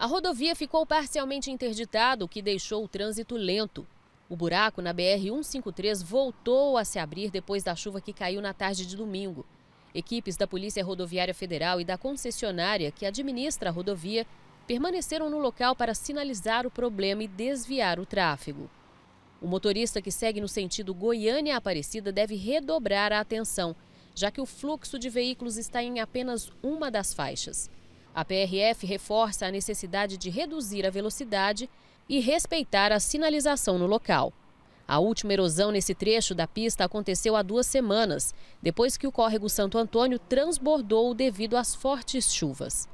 A rodovia ficou parcialmente interditada, o que deixou o trânsito lento. O buraco na BR-153 voltou a se abrir depois da chuva que caiu na tarde de domingo. Equipes da Polícia Rodoviária Federal e da concessionária que administra a rodovia permaneceram no local para sinalizar o problema e desviar o tráfego. O motorista que segue no sentido Goiânia-Aparecida deve redobrar a atenção, já que o fluxo de veículos está em apenas uma das faixas. A PRF reforça a necessidade de reduzir a velocidade e respeitar a sinalização no local. A última erosão nesse trecho da pista aconteceu há duas semanas, depois que o córrego Santo Antônio transbordou devido às fortes chuvas.